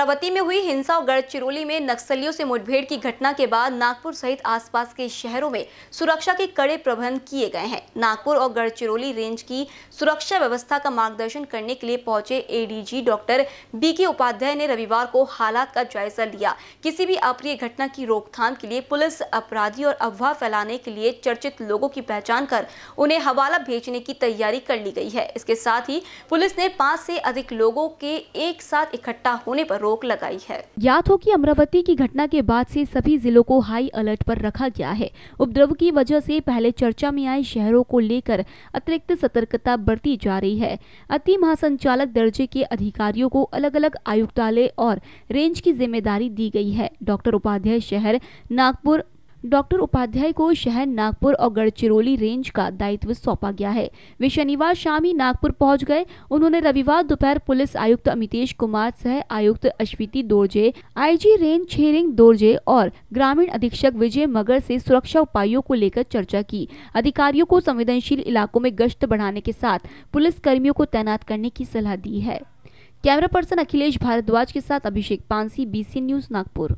अमरावती में हुई हिंसा और गढ़चिरौली में नक्सलियों से मुठभेड़ की घटना के बाद नागपुर सहित आसपास के शहरों में सुरक्षा के कड़े प्रबंध किए गए हैं नागपुर और गढ़चिरौली रेंज की सुरक्षा व्यवस्था का मार्गदर्शन करने के लिए पहुंचे एडीजी डॉक्टर बीके उपाध्याय ने रविवार को हालात का जायजा लिया किसी भी अप्रिय घटना की रोकथाम के लिए पुलिस अपराधी और अफवाह फैलाने के लिए चर्चित लोगों की पहचान कर उन्हें हवाला भेजने की तैयारी कर ली गई है इसके साथ ही पुलिस ने पांच से अधिक लोगों के एक साथ इकट्ठा होने पर रोक लगाई है याद हो कि अमरावती की घटना के बाद से सभी जिलों को हाई अलर्ट पर रखा गया है उपद्रव की वजह से पहले चर्चा में आए शहरों को लेकर अतिरिक्त सतर्कता बरती जा रही है अति महासंचालक दर्जे के अधिकारियों को अलग अलग आयुक्तालय और रेंज की जिम्मेदारी दी गयी है डॉक्टर उपाध्याय शहर नागपुर डॉक्टर उपाध्याय को शहर नागपुर और गढ़चिरौली रेंज का दायित्व सौंपा गया है वे शनिवार शाम ही नागपुर पहुंच गए उन्होंने रविवार दोपहर पुलिस आयुक्त अमितेश कुमार सह आयुक्त अश्विति दोरजे आईजी रेंज छेरिंग दोरजे और ग्रामीण अधीक्षक विजय मगर से सुरक्षा उपायों को लेकर चर्चा की अधिकारियों को संवेदनशील इलाकों में गश्त बढ़ाने के साथ पुलिस कर्मियों को तैनात करने की सलाह दी है कैमरा पर्सन अखिलेश भारद्वाज के साथ अभिषेक पानसी बी न्यूज नागपुर